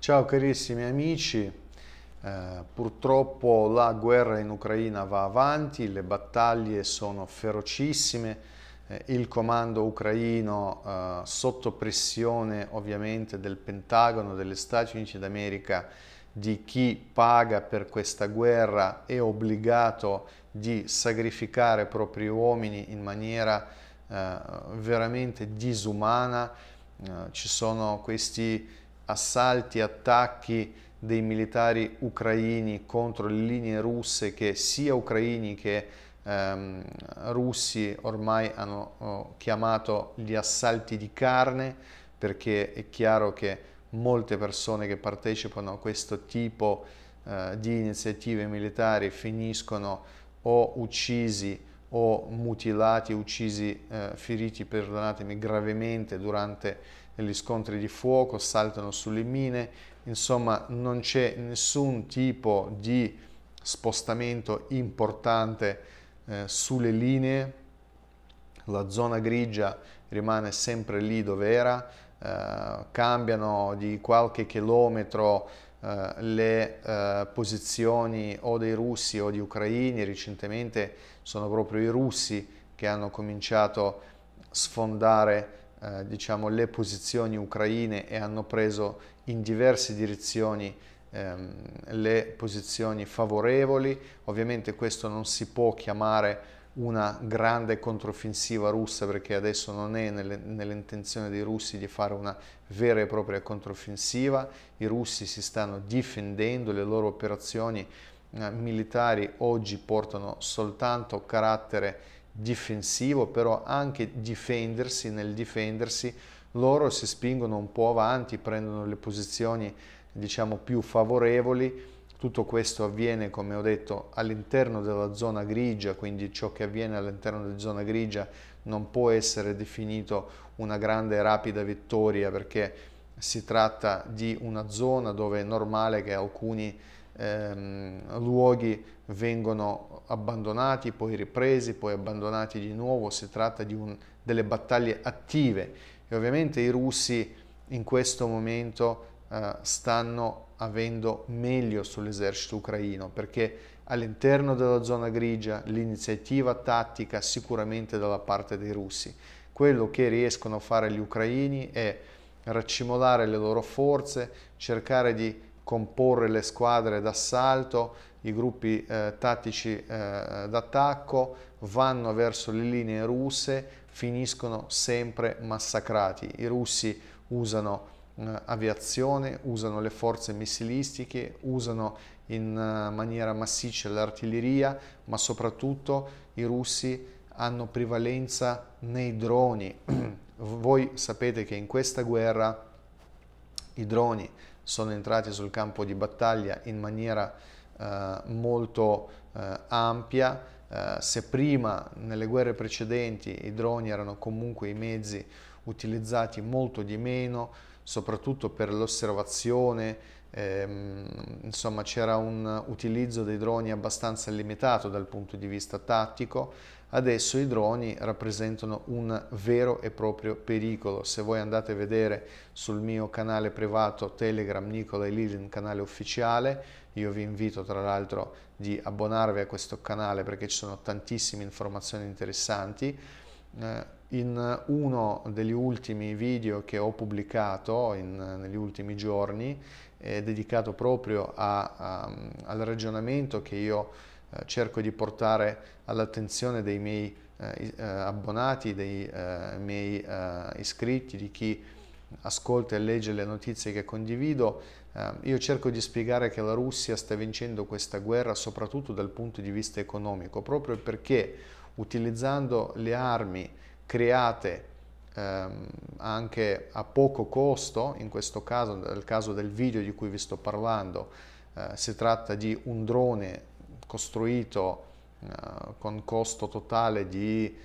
Ciao carissimi amici, eh, purtroppo la guerra in Ucraina va avanti, le battaglie sono ferocissime, eh, il comando ucraino eh, sotto pressione ovviamente del Pentagono, degli Stati Uniti d'America, di chi paga per questa guerra è obbligato di sacrificare i propri uomini in maniera eh, veramente disumana. Eh, ci sono questi assalti, attacchi dei militari ucraini contro le linee russe che sia ucraini che ehm, russi ormai hanno oh, chiamato gli assalti di carne perché è chiaro che molte persone che partecipano a questo tipo eh, di iniziative militari finiscono o uccisi o mutilati, uccisi, eh, feriti, perdonatemi, gravemente durante gli scontri di fuoco, saltano sulle mine, insomma non c'è nessun tipo di spostamento importante eh, sulle linee, la zona grigia rimane sempre lì dove era, eh, cambiano di qualche chilometro eh, le eh, posizioni o dei russi o di ucraini, recentemente sono proprio i russi che hanno cominciato a sfondare eh, diciamo, le posizioni ucraine e hanno preso in diverse direzioni ehm, le posizioni favorevoli. Ovviamente questo non si può chiamare una grande controffensiva russa perché adesso non è nelle, nell'intenzione dei russi di fare una vera e propria controffensiva, i russi si stanno difendendo, le loro operazioni eh, militari oggi portano soltanto carattere difensivo, però anche difendersi, nel difendersi loro si spingono un po' avanti, prendono le posizioni diciamo più favorevoli. Tutto questo avviene, come ho detto, all'interno della zona grigia, quindi ciò che avviene all'interno della zona grigia non può essere definito una grande e rapida vittoria perché si tratta di una zona dove è normale che alcuni ehm, luoghi vengono abbandonati, poi ripresi, poi abbandonati di nuovo, si tratta di un, delle battaglie attive e ovviamente i russi in questo momento eh, stanno avendo meglio sull'esercito ucraino perché all'interno della zona grigia l'iniziativa tattica sicuramente dalla parte dei russi. Quello che riescono a fare gli ucraini è raccimolare le loro forze, cercare di comporre le squadre d'assalto, i gruppi eh, tattici eh, d'attacco, vanno verso le linee russe, finiscono sempre massacrati. I russi usano eh, aviazione, usano le forze missilistiche, usano in eh, maniera massiccia l'artiglieria, ma soprattutto i russi hanno prevalenza nei droni. Voi sapete che in questa guerra i droni sono entrati sul campo di battaglia in maniera eh, molto eh, ampia. Eh, se prima nelle guerre precedenti i droni erano comunque i mezzi utilizzati molto di meno, soprattutto per l'osservazione, ehm, insomma c'era un utilizzo dei droni abbastanza limitato dal punto di vista tattico, adesso i droni rappresentano un vero e proprio pericolo. Se voi andate a vedere sul mio canale privato Telegram Nicola e Lilin, canale ufficiale, io vi invito tra l'altro di abbonarvi a questo canale perché ci sono tantissime informazioni interessanti. Eh, in uno degli ultimi video che ho pubblicato in, negli ultimi giorni, è dedicato proprio a, a, al ragionamento che io ho eh, cerco di portare all'attenzione dei miei eh, eh abbonati, dei eh, miei iscritti, di chi ascolta e legge le notizie che condivido, io cerco di spiegare che la Russia sta vincendo questa guerra soprattutto dal punto di vista economico, proprio perché utilizzando le armi create ehm, anche a poco costo, in questo caso, nel caso del video di cui vi sto parlando, eh, si tratta di un drone costruito eh, con costo totale di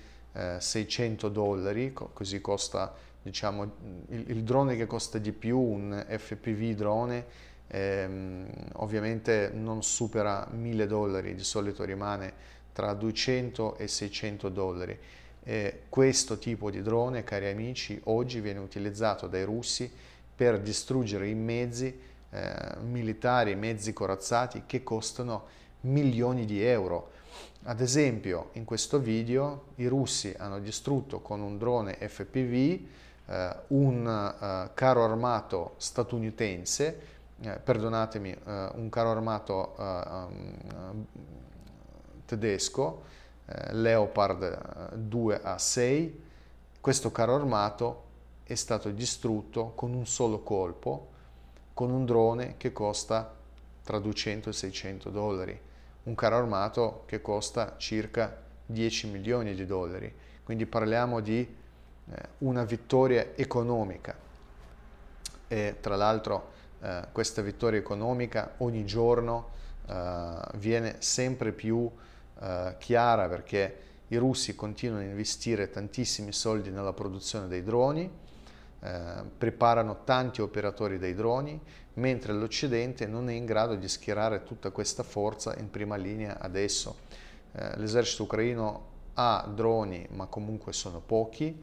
600 eh, dollari, così costa diciamo, il, drone che costa di più, un FPV drone, ehm, ovviamente non supera 1000 dollari, di solito rimane tra 200 e 600 dollari. Eh, questo tipo di drone, cari amici, oggi viene utilizzato dai russi per distruggere i mezzi eh, militari, mezzi corazzati che costano milioni di euro. Ad esempio, in questo video i russi hanno distrutto con un drone FPV eh, un eh, carro armato statunitense, eh, perdonatemi, eh, un carro armato eh, um, tedesco, eh, Leopard 2A6. Questo carro armato è stato distrutto con un solo colpo, con un drone che costa tra 200 e 600 dollari un carro armato che costa circa 10 milioni di dollari, quindi parliamo di eh, una vittoria economica. E tra l'altro eh, questa vittoria economica ogni giorno eh, viene sempre più eh, chiara perché i russi continuano a investire tantissimi soldi nella produzione dei droni, eh, preparano tanti operatori dei droni, mentre l'Occidente non è in grado di schierare tutta questa forza in prima linea adesso. Eh, l'esercito ucraino ha droni, ma comunque sono pochi.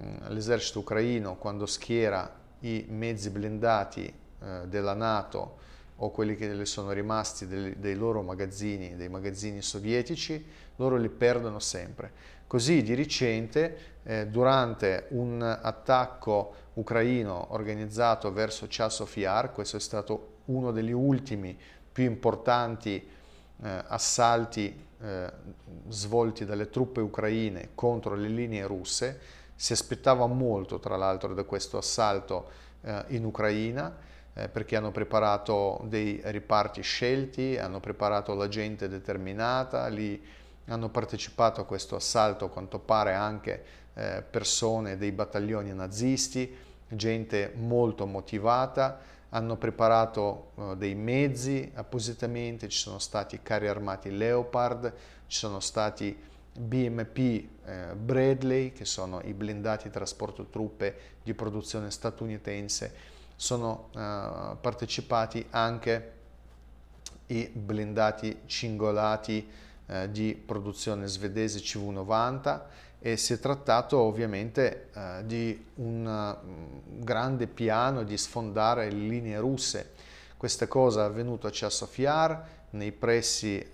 Mm, l'esercito ucraino quando schiera i mezzi blindati eh, della Nato o quelli che le sono rimasti dei, dei loro magazzini, dei magazzini sovietici, loro li perdono sempre. Così di recente, eh, durante un attacco ucraino organizzato verso Chasov-Yar, questo è stato uno degli ultimi più importanti eh, assalti eh, svolti dalle truppe ucraine contro le linee russe, si aspettava molto tra l'altro da questo assalto eh, in Ucraina, eh, perché hanno preparato dei riparti scelti, hanno preparato la gente determinata, lì hanno partecipato a questo assalto a quanto pare anche eh, persone dei battaglioni nazisti, gente molto motivata, hanno preparato eh, dei mezzi appositamente, ci sono stati carri armati Leopard, ci sono stati BMP eh, Bradley, che sono i blindati trasporto truppe di produzione statunitense, sono uh, partecipati anche i blindati cingolati uh, di produzione svedese CV90 e si è trattato ovviamente uh, di un mm, grande piano di sfondare le linee russe. Questa cosa è avvenuta a Chassofiar, nei pressi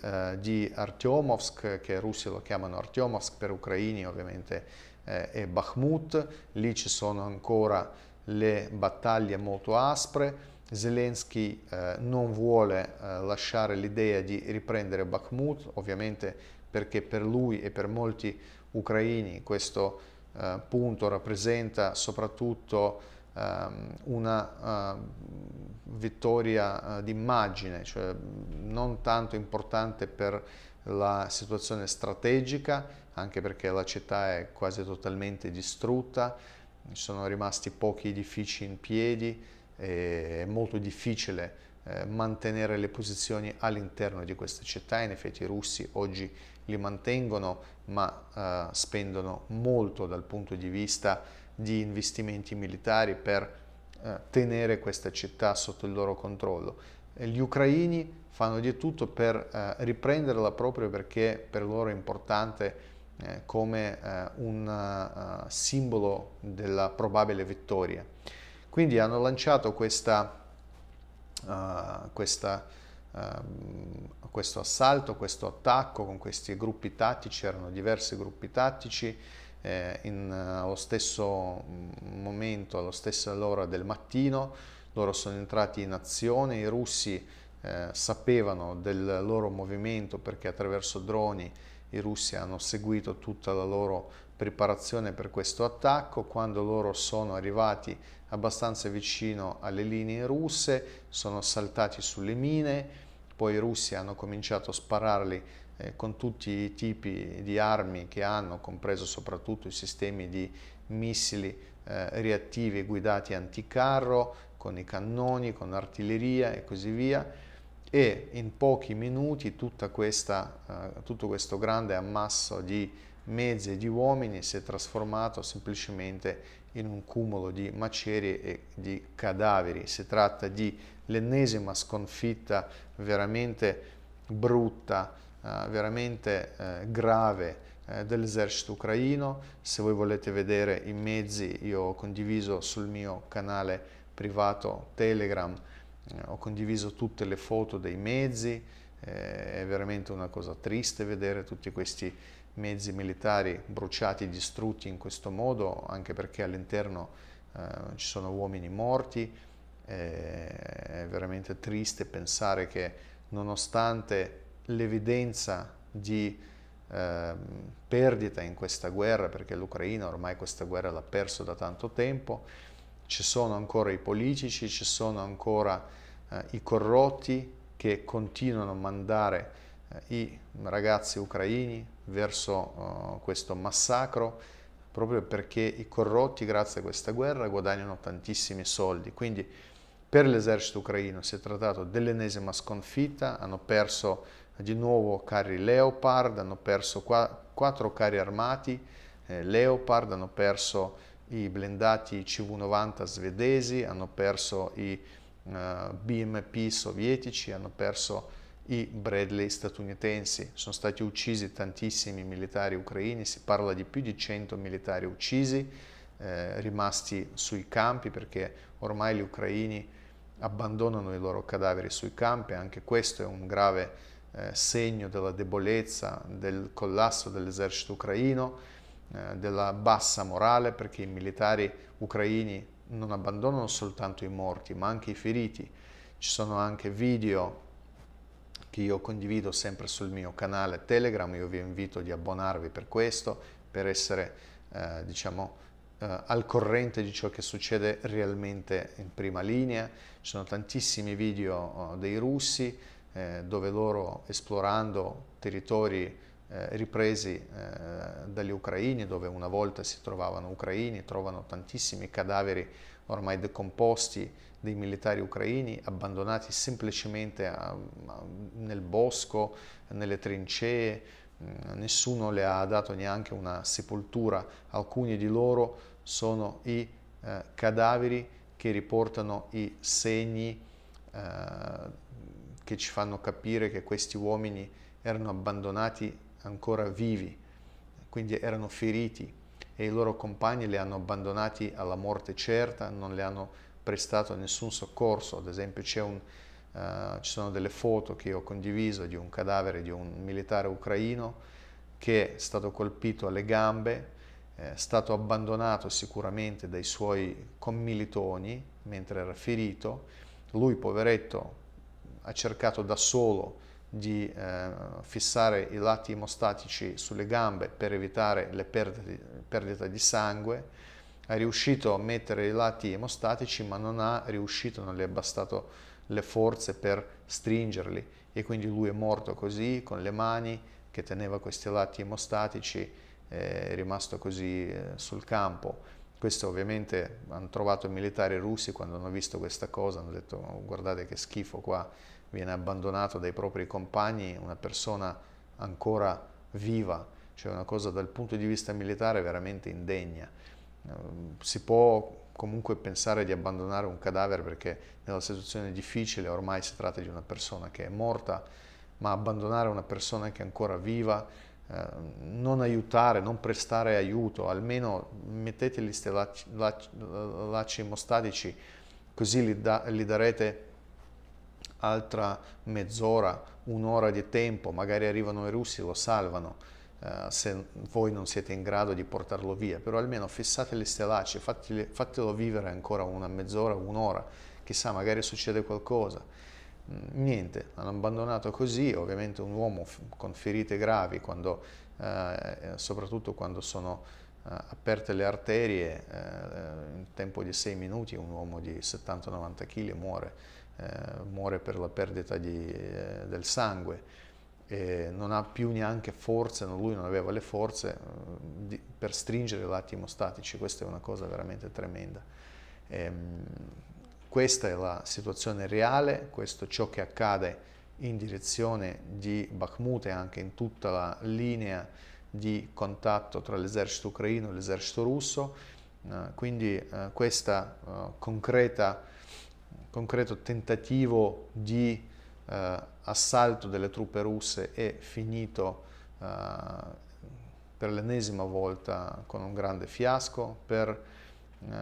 di Artyomovsk, che i russi lo chiamano Artyomovsk per ucraini ovviamente, e Bakhmut. Lì ci sono ancora le battaglie molto aspre, Zelensky eh, non vuole eh, lasciare l'idea di riprendere Bakhmut, ovviamente perché per lui e per molti ucraini questo eh, punto rappresenta soprattutto ehm, una ehm, vittoria eh, d'immagine, cioè non tanto importante per la situazione strategica, anche perché la città è quasi totalmente distrutta, ci sono rimasti pochi edifici in piedi, è molto difficile eh, mantenere le posizioni all'interno di questa città, in effetti i russi oggi li mantengono ma eh, spendono molto dal punto di vista di investimenti militari per eh, tenere questa città sotto il loro controllo. Gli ucraini fanno di tutto per riprenderla proprio perché per loro è importante eh, come eh, un uh, simbolo della probabile vittoria. Quindi hanno lanciato questa, uh, questa, uh, questo assalto, questo attacco con questi gruppi tattici, erano diversi gruppi tattici, eh, in, allo stesso mm, momento, alla stessa ora del mattino, loro sono entrati in azione, i russi sapevano del loro movimento perché attraverso droni i russi hanno seguito tutta la loro preparazione per questo attacco, quando loro sono arrivati abbastanza vicino alle linee russe, sono saltati sulle mine, poi i russi hanno cominciato a spararli eh, con tutti i tipi di armi che hanno, compreso soprattutto i sistemi di missili eh, reattivi guidati anticarro, con i cannoni, con artiglieria e così via e in pochi minuti questa, uh, tutto questo grande ammasso di mezzi e di uomini si è trasformato semplicemente in un cumulo di macerie e di cadaveri. Si tratta di l'ennesima sconfitta veramente brutta, uh, veramente uh, grave dell'esercito ucraino. Se voi volete vedere i mezzi, io ho condiviso sul mio canale privato Telegram ho condiviso tutte le foto dei mezzi, eh, è veramente una cosa triste vedere tutti questi mezzi militari bruciati, distrutti in questo modo, anche perché all'interno eh, ci sono uomini morti, eh, è veramente triste pensare che nonostante l'evidenza di ehm, perdita in questa guerra, perché l'Ucraina ormai questa guerra l'ha persa da tanto tempo, ci sono ancora i politici, ci sono ancora eh, i corrotti che continuano a mandare eh, i ragazzi ucraini verso eh, questo massacro proprio perché i corrotti grazie a questa guerra guadagnano tantissimi soldi. Quindi per l'esercito ucraino si è trattato dell'ennesima sconfitta, hanno perso di nuovo carri Leopard, hanno perso quattro carri armati eh, Leopard, hanno perso i blindati CV-90 svedesi, hanno perso i uh, eh, BMP sovietici, hanno perso i Bradley statunitensi. Sono stati uccisi tantissimi militari ucraini, si parla di più di 100 militari uccisi, eh, rimasti sui campi perché ormai gli ucraini abbandonano i loro cadaveri sui campi, anche questo è un grave eh, segno della debolezza, del collasso dell'esercito ucraino eh, della bassa morale perché i militari ucraini non abbandonano soltanto i morti ma anche i feriti. Ci sono anche video che io condivido sempre sul mio canale Telegram, io vi invito di abbonarvi per questo, per essere eh, diciamo eh, al corrente di ciò che succede realmente in prima linea. Ci sono tantissimi video oh, dei russi eh, dove loro esplorando territori eh, ripresi eh, dagli ucraini, dove una volta si trovavano ucraini, trovano tantissimi cadaveri ormai decomposti dei militari ucraini abbandonati semplicemente nel bosco, nelle trincee, mm, nessuno le ha dato neanche una sepoltura, alcuni di loro sono i eh, cadaveri che riportano i segni che ci fanno capire che questi uomini erano abbandonati ancora vivi, quindi erano feriti e i loro compagni li hanno abbandonati alla morte certa, non le hanno prestato nessun soccorso. Ad esempio un, uh, ci sono delle foto che ho condiviso di un cadavere di un militare ucraino che è stato colpito alle gambe, è stato abbandonato sicuramente dai suoi commilitoni mentre era ferito. Lui, poveretto, ha cercato da solo di eh, fissare i lati emostatici sulle gambe per evitare le perdite, perdita di sangue, è riuscito a mettere i lati emostatici ma non ha riuscito, non gli è bastato le forze per stringerli e quindi lui è morto così con le mani che teneva questi lati emostatici, è rimasto così eh, sul campo. Questo ovviamente hanno trovato i militari russi quando hanno visto questa cosa, hanno detto oh, guardate che schifo qua, viene abbandonato dai propri compagni, una persona ancora viva, cioè una cosa dal punto di vista militare veramente indegna. Eh, si può comunque pensare di abbandonare un cadavere perché nella situazione difficile ormai si tratta di una persona che è morta, ma abbandonare una persona che è ancora viva, eh, non aiutare, non prestare aiuto, almeno mettete gli lacci, mostatici così li, da, li darete altra mezz'ora, un'ora di tempo, magari arrivano i russi, lo salvano eh, se voi non siete in grado di portarlo via, però almeno fissate le stellacce, fatelo vivere ancora una mezz'ora, un'ora, chissà magari succede qualcosa. Mm, niente, hanno abbandonato così, ovviamente un uomo con ferite gravi, quando, eh, soprattutto quando sono Uh, aperte le arterie, uh, in tempo di 6 minuti un uomo di 70-90 kg muore eh, muore per la perdita di, eh, del sangue, e non ha più neanche forze, non, lui non aveva le forze eh, di, per stringere l'attimo emostatici, questa è una cosa veramente tremenda. E, ehm, questa è la situazione reale, questo è ciò che accade in direzione di Bakhmut e anche in tutta la linea di contatto tra l'esercito ucraino e l'esercito russo, eh, quindi eh, questa concreta concreto tentativo di eh, assalto delle truppe russe è finito eh, per l'ennesima volta con un grande fiasco, per eh,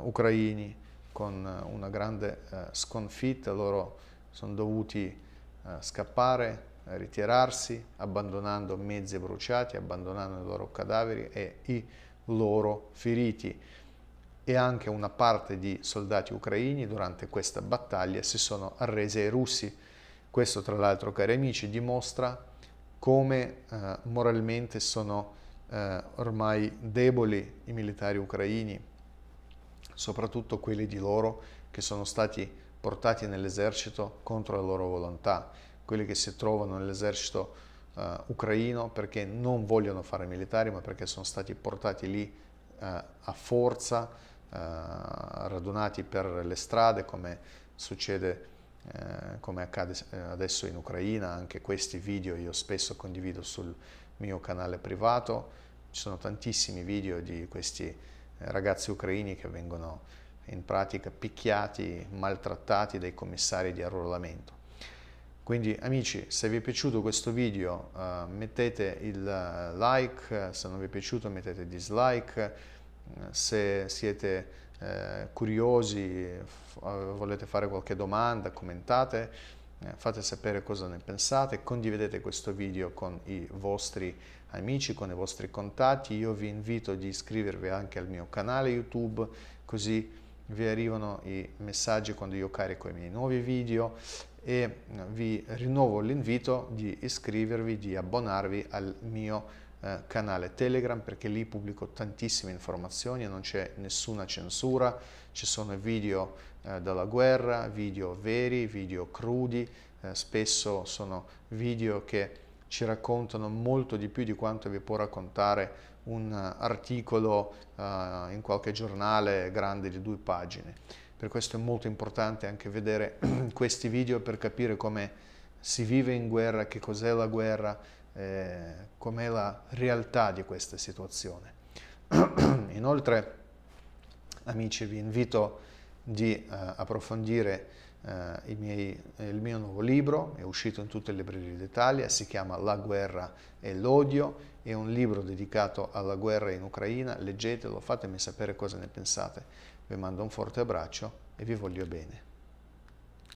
ucraini con una grande eh, sconfitta, loro sono dovuti eh, scappare, ritirarsi, abbandonando mezzi bruciati, abbandonando i loro cadaveri e i loro feriti e anche una parte di soldati ucraini durante questa battaglia si sono arrese ai russi. Questo tra l'altro, cari amici, dimostra come eh, moralmente sono eh, ormai deboli i militari ucraini, soprattutto quelli di loro che sono stati portati nell'esercito contro la loro volontà, quelli che si trovano nell'esercito eh, ucraino perché non vogliono fare militari ma perché sono stati portati lì eh, a forza eh, radunati per le strade come succede, eh, come accade eh, adesso in Ucraina, anche questi video io spesso condivido sul mio canale privato, ci sono tantissimi video di questi ragazzi ucraini che vengono in pratica picchiati, maltrattati dai commissari di arruolamento. Quindi amici, se vi è piaciuto questo video mettete il like, se non vi è piaciuto mettete dislike, se siete eh, curiosi, eh, volete fare qualche domanda, commentate, eh, fate sapere cosa ne pensate, condividete questo video con i vostri amici, con i vostri contatti. Io vi invito di iscrivervi anche al mio canale YouTube, così vi arrivano i messaggi quando io carico i miei nuovi video e eh, vi rinnovo l'invito di iscrivervi, di abbonarvi al mio canale eh, canale Telegram perché lì pubblico tantissime informazioni, non c'è nessuna censura, ci sono video eh, dalla guerra, video veri, video crudi, eh, spesso sono video che ci raccontano molto di più di quanto vi può raccontare un eh, articolo eh, in qualche giornale grande di due pagine. Per questo è molto importante anche vedere questi video per capire come si vive in guerra, che cos'è la guerra, eh, com'è la realtà di questa situazione. Inoltre, amici, vi invito di eh, approfondire eh, miei, il mio nuovo libro, è uscito in tutte le librerie d'Italia, si chiama La guerra e l'odio, è un libro dedicato alla guerra in Ucraina, leggetelo, fatemi sapere cosa ne pensate. Vi mando un forte abbraccio e vi voglio bene.